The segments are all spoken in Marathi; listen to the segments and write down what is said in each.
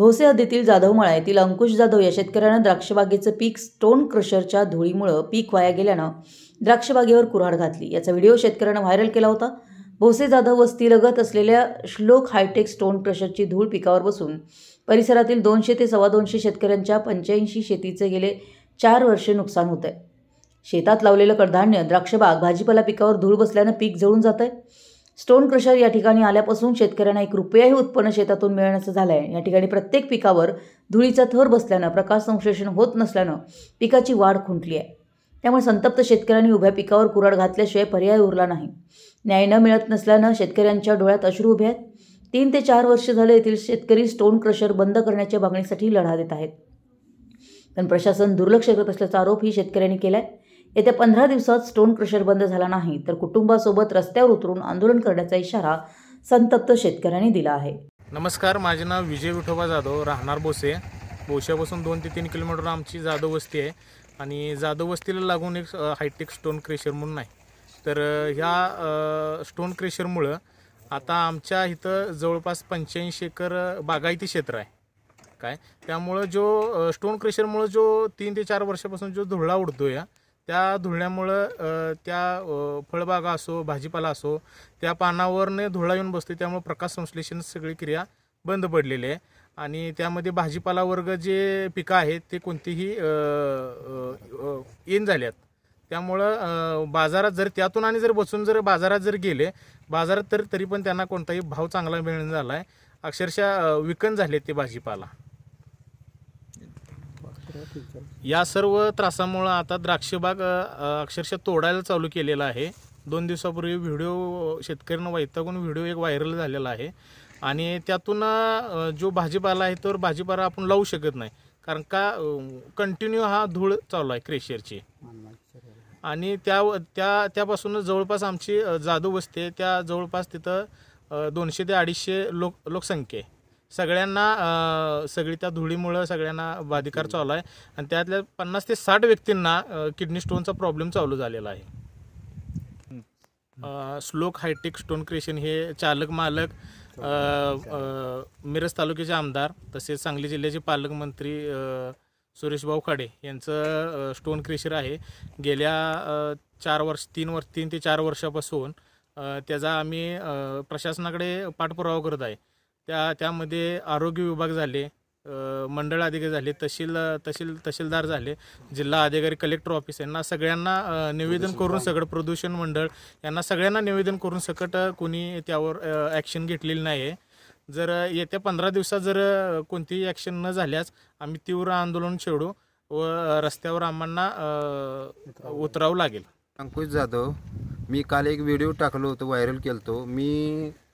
भोसे हद्दीतील मळा येथील अंकुश जाधव या शेतकऱ्यानं द्राक्षबागेचं पीक स्टोन क्रशरच्या धुळीमुळं पीक वाया गेल्यानं द्राक्षबागेवर कुऱ्हाड घातली याचा व्हिडिओ शेतकऱ्यानं व्हायरल केला होता भोसे जाधव वस्तीलगत असलेल्या श्लोक हायटेक स्टोन क्रशरची धूळ पिकावर बसून परिसरातील दोनशे ते सव्वा दोनशे शेतकऱ्यांच्या पंच्याऐंशी शेतीचे गेले चार वर्षे नुकसान होत आहे शेतात लावलेलं कडधान्य द्राक्षबाग भाजीपाला पिकावर धूळ बसल्यानं पीक जळून जात आहे स्टोन क्रशर या ठिकाणी आल्यापासून शेतकऱ्यांना एक रुपयाही उत्पन्न शेतातून मिळण्याचं झालं आहे या ठिकाणी प्रत्येक पिकावर धुळीचा थर बसल्यानं प्रकाश संश्लेषण होत नसल्यानं पिकाची वाढ खुंटली आहे त्यामुळे संतप्त शेतकऱ्यांनी उभ्या पिकावर कुराड घातल्याशिवाय पर्याय उरला नाही न्याय न मिळत नसल्यानं शेतकऱ्यांच्या डोळ्यात अश्रू उभे आहेत तीन ते चार वर्ष झाले येथील शेतकरी स्टोन क्रशर बंद करण्याच्या मागणीसाठी लढा देत आहेत पण प्रशासन दुर्लक्ष करत असल्याचा आरोपही शेतकऱ्यांनी केला आहे येत्या पंधरा दिवसात स्टोन क्रशर बंद झाला नाही तर कुटुंबासोबत रस्त्यावर उतरून आंदोलन करण्याचा इशारा संतप्त शेतकऱ्यांनी दिला आहे नमस्कार माझे नाव विजय विठोबा जाधव राहणार बोसे बोशापासून दोन ते तीन किलोमीटर आमची जाधव वस्ती आहे आणि जाधव वस्तीला लागून एक हायटेक स्टोन क्रेशर म्हणून नाही तर ह्या स्टोन क्रेशरमुळं आता आमच्या इथं जवळपास पंच्याऐंशी एकर बागायती क्षेत्र आहे काय त्यामुळं जो स्टोन क्रेशरमुळं जो तीन ते चार वर्षापासून जो धुळा उडतो या त्या धुळण्यामुळं त्या फळबागा असो भाजीपाला असो त्या पानावरने धुळा येऊन बसते त्यामुळे प्रकाश संश्लेषण सगळी क्रिया बंद पडलेली आहे आणि त्यामध्ये भाजीपाला वर्ग जे पिकं आहेत ते कोणतीही इन झाल्यात त्यामुळं बाजारात जर त्यातून आणि जर बसून जर बाजारात जर गेले बाजारात तर तरी पण त्यांना कोणताही भाव चांगला मिळून झाला आहे अक्षरशः विकन झाले ते भाजीपाला या सर्व त्रासामुळं आता द्राक्षबाग अक्षरशः तोडायला चालू केलेला आहे दोन दिवसापूर्वी व्हिडिओ शेतकऱ्यांना वैतागून व्हिडिओ एक व्हायरल झालेला आहे आणि त्यातून जो भाजीपाला आहे तर भाजीपाला आपण लावू शकत नाही कारण का कंटिन्यू हा धूळ चालू आहे क्रेशरची आणि त्या त्या त्यापासून जवळपास आमची जादू बसते त्या जवळपास तिथं दोनशे ते अडीचशे लोक लोकसंख्या आहे सगळ्यांना सगळी त्या धुळीमुळं सगळ्यांना बाधिकार चालू आहे आणि त्यातल्या पन्नास ते साठ व्यक्तींना किडनी स्टोनचा प्रॉब्लेम चालू झालेला आहे स्लोक हायटेक स्टोन क्रिएशन हे चालक मालक मिरज तालुक्याचे आमदार तसेच सांगली जिल्ह्याचे पालकमंत्री सुरेशभाऊ खाडे यांचं स्टोन क्रिशर आहे गेल्या चार वर्ष तीन वर्ष तीन ते चार वर्षापासून त्याचा आम्ही प्रशासनाकडे पाठपुरावा करत आहे त्या त्यामध्ये आरोग्य विभाग झाले मंडळ अधिकारी झाले तहसील तहसील तहसीलदार झाले जिल्हा अधिकारी कलेक्टर ऑफिस यांना सगळ्यांना निवेदन करून सगळं प्रदूषण मंडळ यांना सगळ्यांना निवेदन करून सकट कोणी त्यावर ॲक्शन घेतलेली नाही आहे जर येत्या पंधरा दिवसात जर कोणतीही ॲक्शन न झाल्यास आम्ही तीव्र आंदोलन छेडू व रस्त्यावर आम्हाला उतरावं लागेल अंकुश जाधव मी काल एक व्हिडिओ टाकलो होतो व्हायरल केलतो मी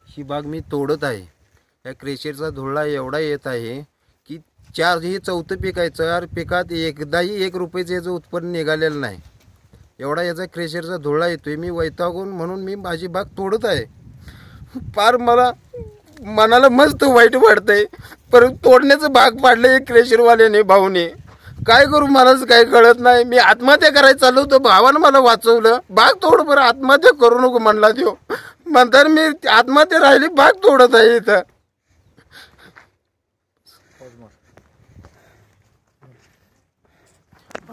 ही बाग मी तोडत आहे या क्रेशरचा धुळा एवढा येत आहे की चार हे चौथं पीक आहे चार पिकात एकदाही एक रुपयाचं याचं उत्पन्न निघालेलं नाही एवढा याचा क्रेशरचा धुळा येतो आहे मी वैतागून म्हणून मी माझी बाग तोडत आहे फार मला मनाला मस्त वाईट आहे परत तोडण्याचं भाग पाडलं आहे क्रेशरवाल्याने भाऊने काय करू मलाच काही कळत नाही मी आत्महत्या करायला चाललो होतो भावानं मला वाचवलं भाग तोड बरं आत्महत्या करू नको म्हणला तो म्हणतात मी आत्महत्या राहिली भाग तोडत आहे इथं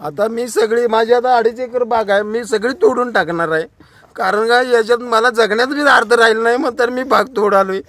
आता मी सगळी माझी आता अडीच एकर बाग आहे मी सगळी तोडून टाकणार आहे कारण का याच्यात मला जगण्यात बी अर्थ राहील नाही मग तर मी बाग तोडालोय